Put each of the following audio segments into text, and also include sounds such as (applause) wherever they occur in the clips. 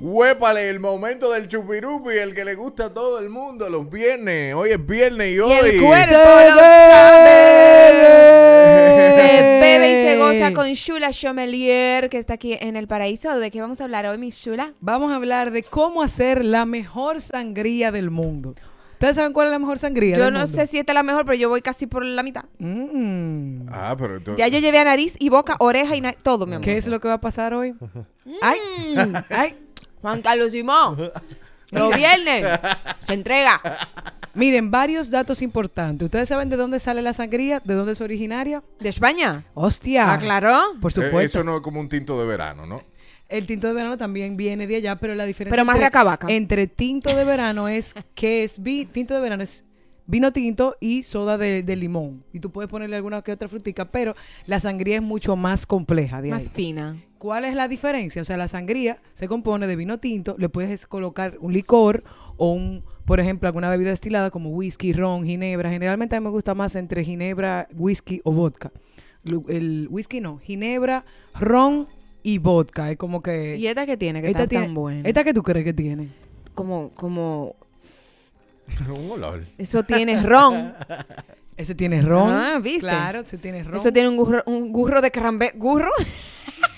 Huépale, el momento del chupirupi, el que le gusta a todo el mundo los viernes. Hoy es viernes y, hoy. el se bebe y se goza con Shula Chomelier, que está aquí en el paraíso. ¿De qué vamos a hablar hoy, mi Shula? Vamos a hablar de cómo hacer la mejor sangría del mundo. ¿Ustedes saben cuál es la mejor sangría? Yo no sé si esta es la mejor, pero yo voy casi por la mitad. Mm. Ah, pero Ya yo llevé a nariz y boca, oreja y todo, mi amor. ¿Qué es lo que va a pasar hoy? Mm. ¡Ay! ¡Ay! Juan Carlos Simón. (laughs) Los viernes se entrega. Miren, varios datos importantes. ¿Ustedes saben de dónde sale la sangría? ¿De dónde es originaria? De España. Hostia. ¿Aclaró? Por eh, supuesto. eso no es como un tinto de verano, ¿no? El tinto de verano también viene de allá, pero la diferencia pero más entre, entre tinto de verano es que es vi, tinto de verano es vino tinto y soda de, limón. Y tú puedes ponerle alguna que otra frutica, pero la sangría es mucho más compleja. De más fina. ¿Cuál es la diferencia? O sea, la sangría se compone de vino tinto, le puedes colocar un licor o un, por ejemplo, alguna bebida destilada como whisky, ron, ginebra. Generalmente a mí me gusta más entre ginebra, whisky o vodka. El whisky no, ginebra, ron y vodka. Es como que. ¿Y esta que tiene? Que esta está tan buena. ¿Esta que tú crees que tiene? Como, como. (laughs) Un olor. Eso tiene ron. (laughs) Ese tiene ron. Ah, ¿viste? Claro, ese tiene ron. Eso tiene un gurro, un gurro de carambe... ¿Gurro? (laughs)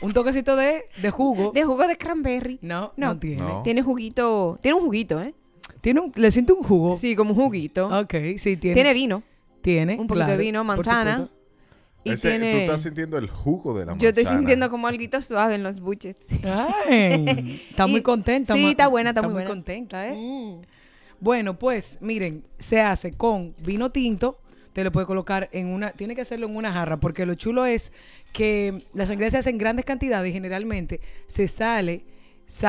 un toquecito de, de jugo. De jugo de cranberry. No, no, tiene. Tiene juguito, tiene un juguito, ¿eh? Tiene un, le siento un jugo. Sí, como un juguito. Ok, sí, tiene. Tiene vino. Tiene. Un poquito de vino, manzana. Y tiene... Tú estás sintiendo el jugo de la manzana. Yo estoy sintiendo como algo suave en los buches. Ay, está (laughs) muy contenta. Sí, está buena, está, muy, contenta, ¿eh? Mm. Bueno, pues, miren, se hace con vino tinto, te lo puede colocar en una, tiene que hacerlo en una jarra, porque lo chulo es que la sangría se hace en grandes cantidades y generalmente se sale,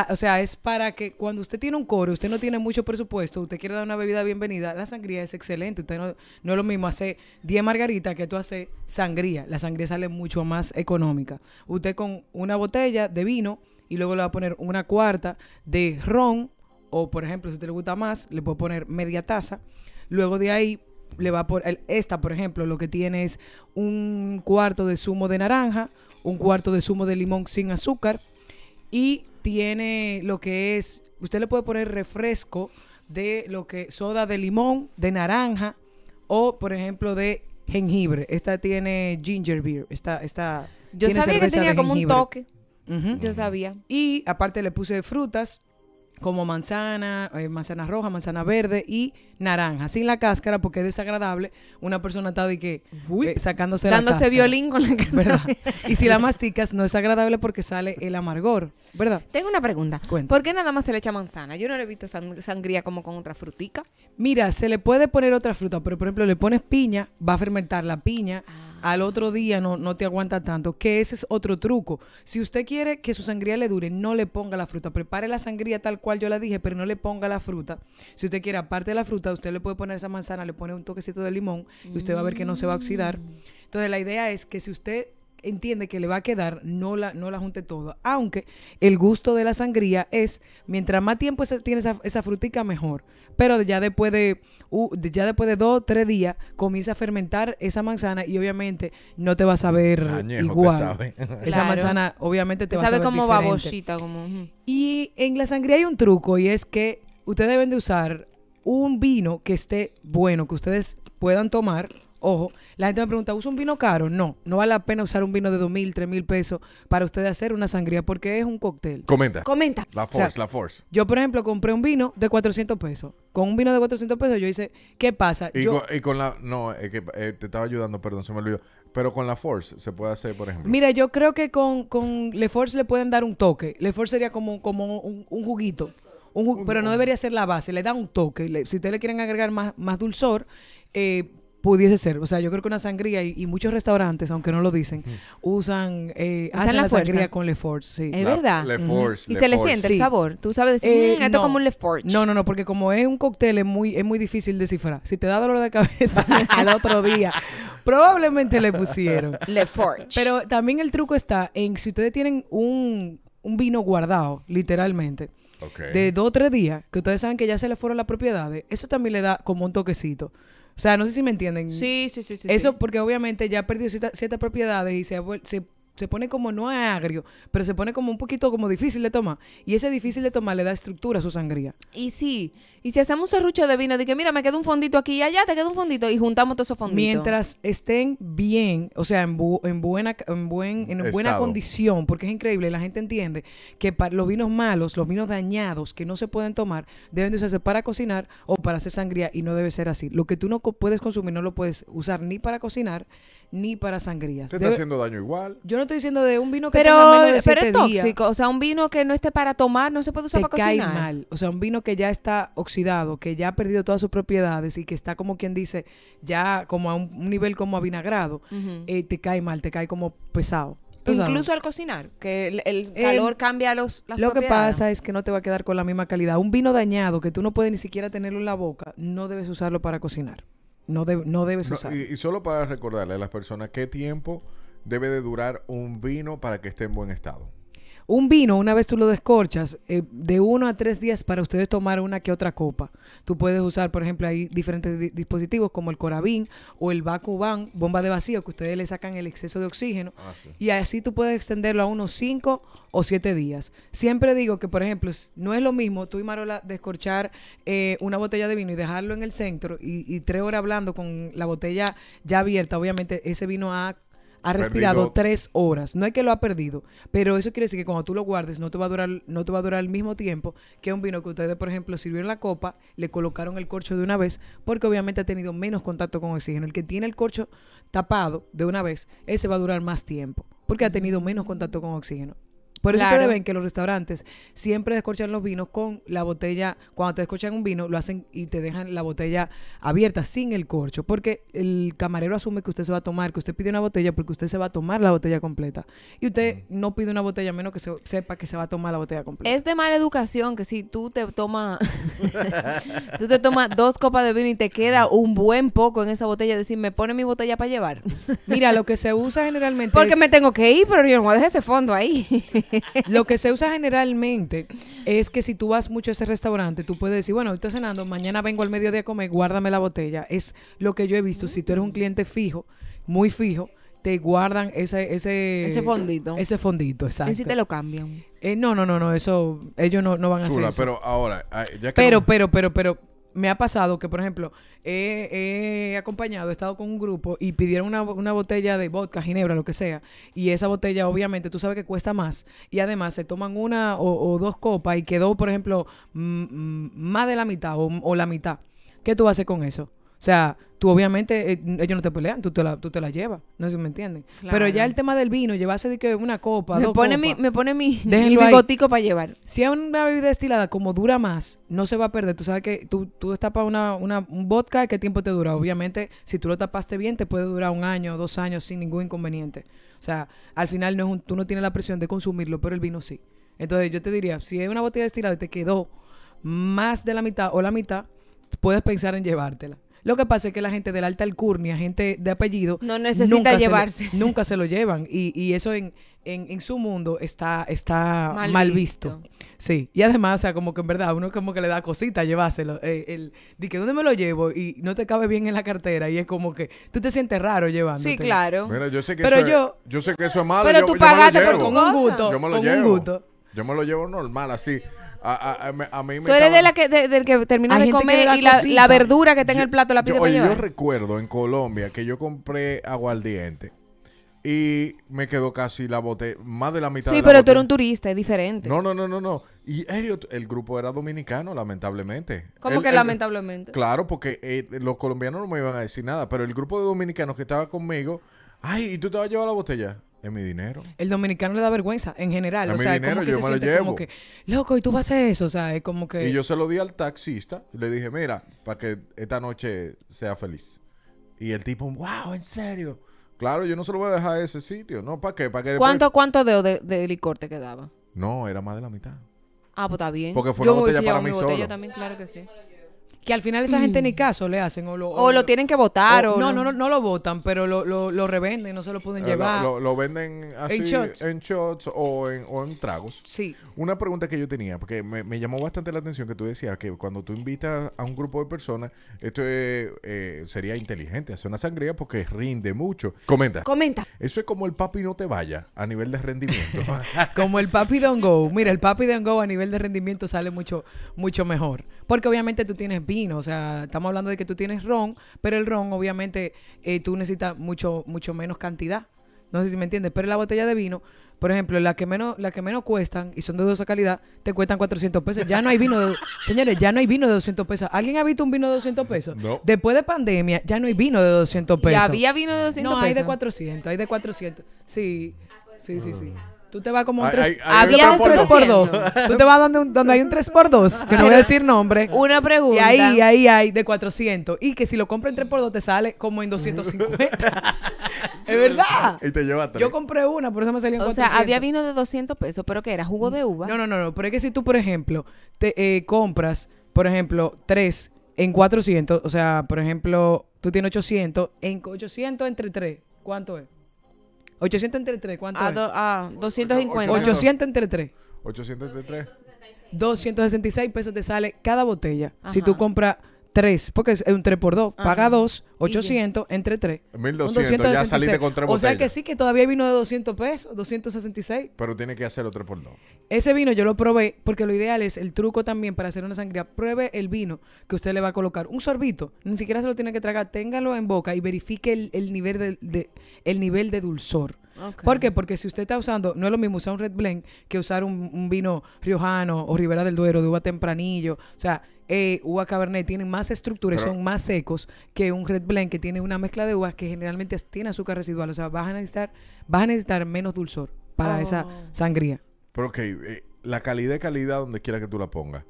o sea, es para que cuando usted tiene un coro, usted no tiene mucho presupuesto, usted quiere dar una bebida bienvenida, la sangría es excelente, usted no, es lo mismo hacer 10 margaritas que tú haces sangría, la sangría sale mucho más económica. Usted con una botella de vino y luego le va a poner una cuarta de ron, o por ejemplo, si usted le gusta más, le puede poner media taza. Luego de ahí le va por esta, por ejemplo, lo que tiene es un cuarto de zumo de naranja, un cuarto de zumo de limón sin azúcar y tiene lo que es, usted le puede poner refresco de lo que soda de limón, de naranja o por ejemplo de jengibre. Esta tiene ginger beer, esta esta Yo sabía que tenía como un toque. Yo sabía. Y aparte le puse frutas como manzana, eh, manzana roja, manzana verde y naranja, sin la cáscara porque es desagradable. Una persona está de que eh, sacándose la cáscara, violín con la cáscara. Y si la masticas no es agradable porque sale el amargor, ¿verdad? Tengo una pregunta. ¿Por qué nada más se le echa manzana? Yo no le he visto sangría como con otra frutica. Mira, se le puede poner otra fruta, pero por ejemplo le pones piña, va a fermentar la piña. Ah al otro día no, no te aguanta tanto, que ese es otro truco. Si usted quiere que su sangría le dure, no le ponga la fruta. Prepare la sangría tal cual yo la dije, pero no le ponga la fruta. Si usted quiere, aparte de la fruta, usted le puede poner esa manzana, le pone un toquecito de limón y usted va a ver que no se va a oxidar. Mm. Entonces la idea es que si usted entiende que le va a quedar, no la, no la junte toda. Aunque el gusto de la sangría es, mientras más tiempo se tiene esa, esa frutica, mejor. Pero ya después de, ya después de dos o tres días, comienza a fermentar esa manzana y obviamente no te va a saber ah, igual. (laughs) Esa manzana obviamente te, va a saber como babosita. Como... Y en la sangría hay un truco y es que ustedes deben de usar un vino que esté bueno, que ustedes puedan tomar Ojo, la gente me pregunta, ¿usa un vino caro? No, no vale la pena usar un vino de mil, 2.000, mil pesos para usted hacer una sangría porque es un cóctel. Comenta. Comenta. La Force, la Force. Yo, por ejemplo, compré un vino de 400 pesos. Con un vino de 400 pesos yo hice, ¿qué pasa? Y, con, la... No, eh, te estaba ayudando, perdón, se me olvidó. Pero con la Force se puede hacer, por ejemplo. Mira, yo creo que con, con Le Force le pueden dar un toque. La Force sería como, como un, juguito. pero no debería ser la base, le da un toque. si ustedes le quieren agregar más, más dulzor, eh, pudiese ser. O sea, yo creo que una sangría y, muchos restaurantes, aunque no lo dicen, eh, usan, hacen la sangría con Le sí. Es verdad. Le Y se le siente el sabor. Tú sabes decir, eh, mm, esto como un Le Forge. No, no, no, porque como es un cóctel es muy, es muy difícil descifrar. Si te da dolor de cabeza (laughs) al otro día, probablemente le pusieron. Le Forge. Pero también el truco está en si ustedes tienen un, vino guardado, literalmente, de dos o tres días, que ustedes saben que ya se le fueron las propiedades, eso también le da como un toquecito. O sea, no sé si me entienden. Sí, sí, sí. sí Eso porque obviamente ya ha perdido ciertas propiedades y se, ha vuelto se pone como no agrio, pero se pone como un poquito como difícil de tomar. Y ese difícil de tomar le da estructura a su sangría. Y sí, y si hacemos un serrucho de vino, de que mira, me queda un fondito aquí y allá, te queda un fondito y juntamos todos esos fonditos. Mientras estén bien, o sea, en, en buena buen en buena condición, porque es increíble, la gente entiende que para los vinos malos, los vinos dañados que no se pueden tomar, deben de usarse para cocinar o para hacer sangría y no debe ser así. Lo que tú no puedes consumir no lo puedes usar ni para cocinar ni para sangrías. Te está haciendo daño igual. Yo no estoy diciendo de un vino que tenga menos de Pero es tóxico. o sea, un vino que no esté para tomar no se puede usar te cae mal. O sea, un vino que ya está oxidado, que ya ha perdido todas sus propiedades y que está como quien dice, ya como a un, nivel como avinagrado, eh, te cae mal, te cae como pesado. Incluso al cocinar, que el, eh, calor cambia los, las Lo que pasa es que no te va a quedar con la misma calidad. Un vino dañado que tú no puedes ni siquiera tenerlo en la boca, no debes usarlo para cocinar. No, no debes usar. Y, y, solo para recordarle a las personas qué tiempo debe de durar un vino para que esté en buen estado. Un vino, una vez tú lo descorchas, eh, de uno a tres días para ustedes tomar una que otra copa. Tú puedes usar, por ejemplo, hay diferentes dispositivos como el Coravin o el Bacuban, bomba de vacío, que ustedes le sacan el exceso de oxígeno. Ah, y así tú puedes extenderlo a unos cinco o siete días. Siempre digo que, por ejemplo, no es lo mismo tú y Marola descorchar eh, una botella de vino y dejarlo en el centro y tres horas hablando con la botella ya abierta. Obviamente, ese vino ha ha respirado tres horas. No es que lo ha perdido, pero eso quiere decir que cuando tú lo guardes no te va a durar, no te va a durar el mismo tiempo que un vino que ustedes, por ejemplo, sirvieron la copa, le colocaron el corcho de una vez, porque obviamente ha tenido menos contacto con oxígeno. El que tiene el corcho tapado de una vez, ese va a durar más tiempo, porque ha tenido menos contacto con oxígeno. Por eso ustedes que los restaurantes siempre descorchan los vinos con la botella, cuando te descorchan un vino, lo hacen y te dejan la botella abierta, sin el corcho, porque el camarero asume que usted se va a tomar, que usted pide una botella porque usted se va a tomar la botella completa. Y usted no pide una botella menos que se, sepa que se va a tomar la botella completa. Es de mala educación que si tú te tomas, (laughs) tú te tomas dos copas de vino y te queda un buen poco en esa botella, decir, me pone mi botella para llevar. Mira, lo que se usa generalmente. Porque me tengo que ir, pero yo no voy a dejar ese fondo ahí. (laughs) Lo que se usa generalmente es que si tú vas mucho a ese restaurante, tú puedes decir, bueno, hoy estoy cenando, mañana vengo al mediodía a comer, guárdame la botella. Es lo que yo he visto. Si tú eres un cliente fijo, muy fijo, te guardan ese, ese, ese fondito. Ese fondito, exacto. Y si te lo cambian. Eh, no, no, no, no, eso, ellos no, no van a hacer eso. Pero ahora, ah, ya que pero, pero, pero, pero, me ha pasado que, por ejemplo, he, acompañado, he estado con un grupo y pidieron una, botella de vodka, ginebra, lo que sea, y esa botella obviamente tú sabes que cuesta más, y además se toman una o, dos copas y quedó, por ejemplo, más de la mitad o, o la mitad. ¿Qué tú haces con eso? O sea, tú obviamente, eh, ellos no te pelean, tú te la, tú te la llevas. No sé si me entienden. Pero ya el tema del vino, llevase de que una copa, me dos pone copas, Mi, me pone mi, para llevar. Si es una bebida destilada, como dura más, no se va a perder. Tú sabes que tú, tú destapas una, una, un vodka, ¿qué tiempo te dura? Obviamente, si tú lo tapaste bien, te puede durar un año, dos años sin ningún inconveniente. O sea, al final no es un, tú no tienes la presión de consumirlo, pero el vino sí. Entonces yo te diría, si es una botella destilada y te quedó más de la mitad o la mitad, puedes pensar en llevártela. Lo que pasa es que la gente del alta alcurnia, gente de apellido, no necesita nunca llevarse. Se (laughs) nunca se lo llevan. Y, y eso en, su mundo está, está mal, visto. Sí. Y además, o sea, como que en verdad, uno como que le da cosita llevárselo. Dice, eh, el, que dónde me lo llevo y no te cabe bien en la cartera. Y es como que tú te sientes raro llevándolo. Sí, claro. yo pero yo, sé que eso es malo. Pero tú pagaste por tu Yo me lo llevo. Yo me lo llevo normal, así. A, mí Tú eres la del que termina de comer y la, verdura que está en el plato la pide yo, Yo recuerdo en Colombia que yo compré aguardiente y me quedó casi la botella, más de la mitad. Sí, de la pero tú eres un turista, es diferente. No, no, no, no, no. Y ellos, el grupo era dominicano, lamentablemente. ¿Cómo que lamentablemente? Claro, porque eh, los colombianos no me iban a decir nada, pero el grupo de dominicanos que estaba conmigo, ay, ¿y tú te vas a llevar la botella? Es mi dinero. El dominicano le da vergüenza en general. o sea, dinero, yo me lo llevo. que, loco, y tú vas a hacer eso, o sea, es como que. Y yo se lo di al taxista le dije, mira, para que esta noche sea feliz. Y el tipo, wow, en serio. Claro, yo no se lo voy a dejar a ese sitio, ¿no? ¿Para qué? ¿Para qué ¿Cuánto, ¿cuánto de, de, de, licor te quedaba? No, era más de la mitad. Ah, pues está bien. Porque fue una botella para mí también, claro que sí que al final esa gente mm. ni caso le hacen. O lo, tienen que votar. O, no, no, no, no, lo votan, pero lo, revenden, no se lo pueden ah, llevar. Lo, venden así en shots, o, en, en tragos. Sí. Una pregunta que yo tenía, porque me, llamó bastante la atención que tú decías que cuando tú invitas a un grupo de personas, esto eh, sería inteligente hacer una sangría porque rinde mucho. Comenta. Comenta. Eso es como el papi no te vaya a nivel de rendimiento. (laughs) como el papi don't go. Mira, el papi don't go a nivel de rendimiento sale mucho, mucho mejor. Porque obviamente tú tienes vino, o sea, estamos hablando de que tú tienes ron, pero el ron obviamente eh, tú necesitas mucho, mucho menos cantidad. No sé si me entiendes, pero la botella de vino, por ejemplo, la que menos, la que menos cuestan y son de dudosa calidad, te cuestan 400 pesos. Ya no hay vino de, (laughs) señores, ya no hay vino de 200 pesos. ¿Alguien ha visto un vino de 200 pesos? No. Después de pandemia, ya no hay vino de 200 pesos. Ya había vino de 200 pesos? No, hay de 400, hay de 400. Sí. Sí, sí, sí. Tú te vas como un 3 x 2 Había un 3 x 2. Tú te vas donde, donde hay un 3 x 2, que no voy a decir nombre. Una pregunta. Y ahí, ahí, ahí, de 400. Y que si lo compras en 3 x 2 te sale como en 250. (laughs) (laughs) es verdad. Y te lleva Yo compré una, por eso me salió en 400. O sea, había vino de 200 pesos, pero que era jugo de uva. No, no, no, no. Pero es que si tú, por ejemplo, te eh, compras, por ejemplo, 3 en 400, o sea, por ejemplo, tú tienes 800, en 800 entre 3, ¿cuánto es? 800 entre 3, ¿cuánto? Ah, es? ah 250. 800 entre 3. 800 entre 3. 266 pesos te sale cada botella. Ajá. Si tú compras 3, porque es un 3 por 2. Paga 2, 800, entre 3. 1200, ya saliste con 3 O sea que sí, que todavía vino de 200 pesos, 266. Pero tiene que hacerlo 3 por 2. Ese vino yo lo probé, porque lo ideal es el truco también para hacer una sangría. Pruebe el vino que usted le va a colocar. Un sorbito, ni siquiera se lo tiene que tragar. Téngalo en boca y verifique el, el nivel, de, de, el nivel de dulzor. ¿Por qué? Porque si usted está usando, no es lo mismo usar un Red Blend que usar un, vino riojano o Ribera del Duero de uva tempranillo. O sea, eh, uva cabernet tienen más estructura y son más secos que un red blend que tiene una mezcla de uvas que generalmente tiene azúcar residual. O sea, vas a necesitar, a necesitar menos dulzor para esa oh. sangría. Pero ok, eh, la calidad de calidad donde quiera que tú la pongas.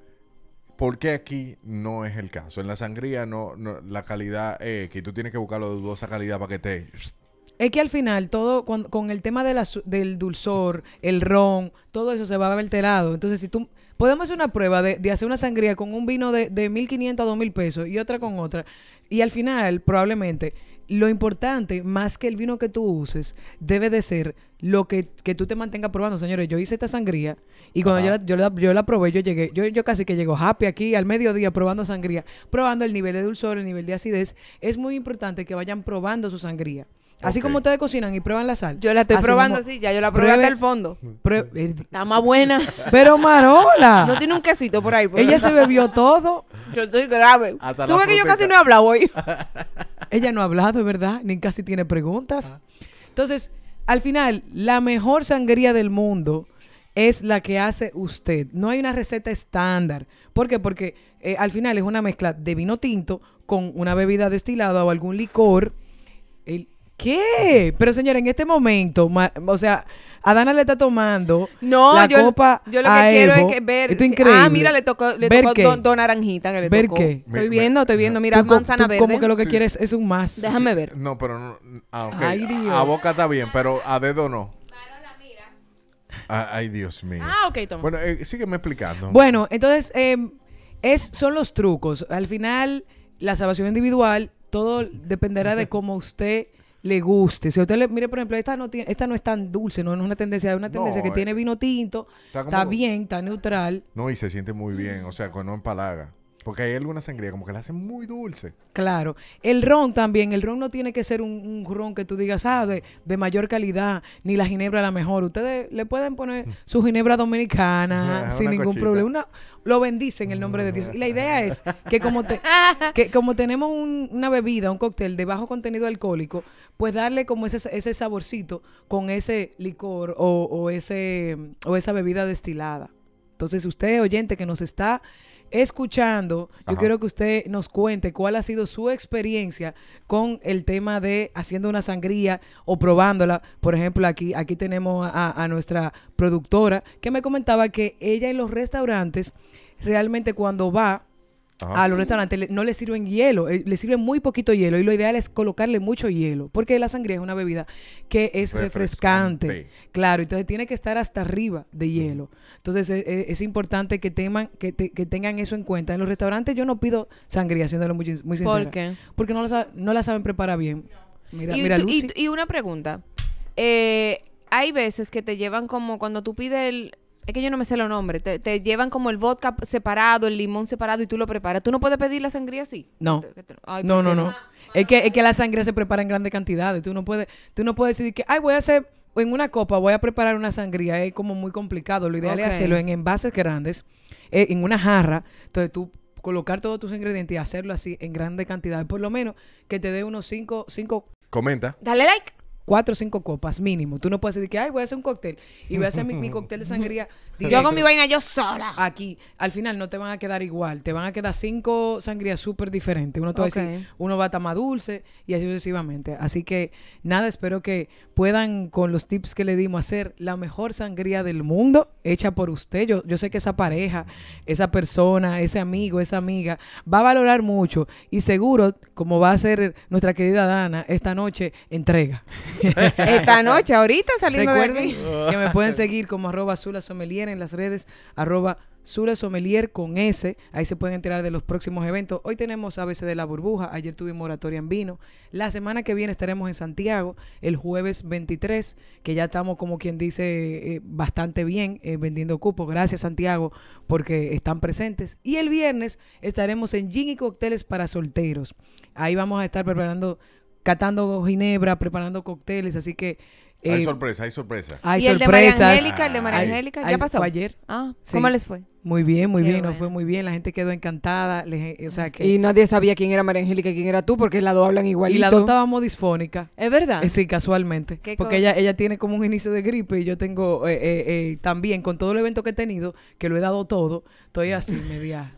¿Por qué aquí no es el caso? En la sangría no, no la calidad eh, que tú tienes que buscar la dudosa calidad para que te es que al final todo, con, el tema del dulzor, el ron, todo eso se va a ver telado. Entonces, si tú... Podemos hacer una prueba de, hacer una sangría con un vino de, 1.500 a 2.000 pesos y otra con otra. Y al final, probablemente, lo importante, más que el vino que tú uses, debe de ser lo que, tú te mantengas probando. Señores, yo hice esta sangría y cuando yo la, yo probé, yo llegué, yo, yo casi que llego happy aquí al mediodía probando sangría, probando el nivel de dulzor, el nivel de acidez. Es muy importante que vayan probando su sangría. Así como ustedes cocinan y prueban la sal. Yo la estoy probando así, ya yo la probé hasta el fondo. Eh, está más buena. Pero Marola. No tiene un quesito por ahí. Ella se bebió todo. Yo estoy grave. Tú ves que yo casi no he hablado hoy. (laughs) Ella no ha hablado, es verdad, ni casi tiene preguntas. Ah. Entonces, al final, la mejor sangría del mundo es la que hace usted. No hay una receta estándar. ¿Por qué? Porque eh, al final es una mezcla de vino tinto con una bebida destilada o algún licor ¿Qué? Pero señora, en este momento, o sea, Adana le está tomando la yo, copa yo lo que quiero es que ver. Esto es ah, increíble. Ah, mira, le tocó, le tocó don, le ¿Ver tocó. Qué? Estoy viendo, estoy viendo. Mira, manzana verde. Como que lo que quieres es un más. Déjame ver. No, pero no. Ah, ay, Dios. A boca está bien, pero a dedo no. ay, Dios mío. Ah, ok, toma. Bueno, eh, sígueme explicando. Bueno, entonces, eh, es, son los trucos. Al final, la salvación individual, todo dependerá de cómo usted le guste. Si a usted le, mire, por ejemplo, esta no tiene, esta no es tan dulce, no, es una tendencia, es una tendencia que eh, tiene vino tinto, está, bien, está neutral. No, y se siente muy bien, o sea, con no empalaga. Porque hay alguna sangría como que la hacen muy dulce. Claro. El ron también. El ron no tiene que ser un, ron que tú digas, ah, de, mayor calidad, ni la ginebra la mejor. Ustedes le pueden poner mm. su ginebra dominicana (laughs) sin ningún problema. lo bendice en el nombre de Dios. Y la idea es que como, (laughs) que como tenemos una bebida, un cóctel de bajo contenido alcohólico, pues darle como ese, ese saborcito con ese licor o, ese, o esa bebida destilada. Entonces usted, oyente, que nos está escuchando, yo quiero que usted nos cuente cuál ha sido su experiencia con el tema de haciendo una sangría o probándola. Por ejemplo, aquí, aquí tenemos a nuestra productora que me comentaba que ella en los restaurantes realmente cuando va a los restaurantes no les sirven hielo, eh, le sirven muy poquito hielo y lo ideal es colocarle mucho hielo, porque la sangría es una bebida que es refrescante, claro, entonces tiene que estar hasta arriba de hielo. Entonces e, e, es, importante que, teman, que, tengan eso en cuenta. En los restaurantes yo no pido sangría, haciéndolo muy, muy ¿Por qué? Porque no la, no la saben preparar bien. Mira, y, mira, Lucy. Y, una pregunta. Eh, hay veces que te llevan como cuando tú pides el, es que yo no me sé los nombres. Te, llevan como el vodka separado, el limón separado y tú lo preparas. ¿Tú no puedes pedir la sangría así? No. no, no, no, Es que, que la sangría se prepara en grandes cantidades. Tú no puedes, tú no puedes decir que, ay, voy a hacer en una copa, voy a preparar una sangría. Es como muy complicado. Lo ideal es hacerlo en envases grandes, eh, en una jarra. Entonces tú colocar todos tus ingredientes y hacerlo así en grandes cantidades. Por lo menos que te dé unos cinco 5. Comenta. Dale like cuatro o cinco copas mínimo. Tú no puedes decir que, ay, voy a hacer un cóctel y voy a hacer mi, cóctel de (laughs) sangría. Yo hago mi vaina yo sola. Aquí, al final no te van a quedar igual. Te van a quedar cinco sangrías súper diferentes. Uno te va a uno va a estar más dulce y así sucesivamente. Así que, nada, espero que puedan con los tips que le dimos hacer la mejor sangría del mundo hecha por usted. Yo, yo sé que esa pareja, esa persona, ese amigo, esa amiga va a valorar mucho y seguro, como va a ser nuestra querida Dana, esta noche entrega. (laughs) esta noche, ahorita saliendo de aquí. que me pueden seguir como arroba azul en las redes, arroba Zula Sommelier con S. Ahí se pueden enterar de los próximos eventos. Hoy tenemos ABC de la Burbuja. Ayer tuvimos moratoria en vino. La semana que viene estaremos en Santiago, el jueves 23, que ya estamos, como quien dice, eh, bastante bien eh, vendiendo cupos. Gracias, Santiago, porque están presentes. Y el viernes estaremos en Gin y Cócteles para Solteros. Ahí vamos a estar preparando, catando ginebra, preparando cócteles. Así que hay eh, sorpresa, hay sorpresa. Hay ¿Y sorpresas. el de María Angélica, el de María Angélica, ¿ya pasó? Fue ayer. Ah, ¿cómo les fue? Muy bien, muy bien, nos fue muy bien, la gente quedó encantada. o sea que... Y nadie sabía quién era María Angélica y quién era tú, porque las dos hablan igual Y las dos estábamos disfónica. ¿Es verdad? Eh, sí, casualmente. Porque ella, ella tiene como un inicio de gripe y yo tengo eh, también, con todo el evento que he tenido, que lo he dado todo, estoy así, media...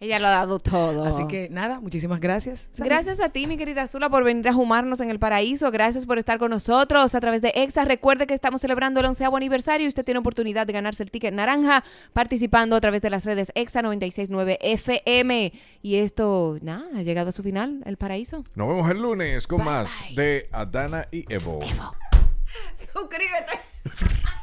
Ella lo ha dado todo. Así que nada, muchísimas gracias. Gracias a ti, mi querida Azula, por venir a jumarnos en el paraíso. Gracias por estar con nosotros a través de EXA. Recuerde que estamos celebrando el onceavo aniversario y usted tiene oportunidad de ganarse el ticket naranja participando a través de las redes EXA 969 FM. Y esto, nada, ha llegado a su final, el paraíso. Nos vemos el lunes con más de Adana y Evo. Evo. (laughs) Suscríbete. (laughs)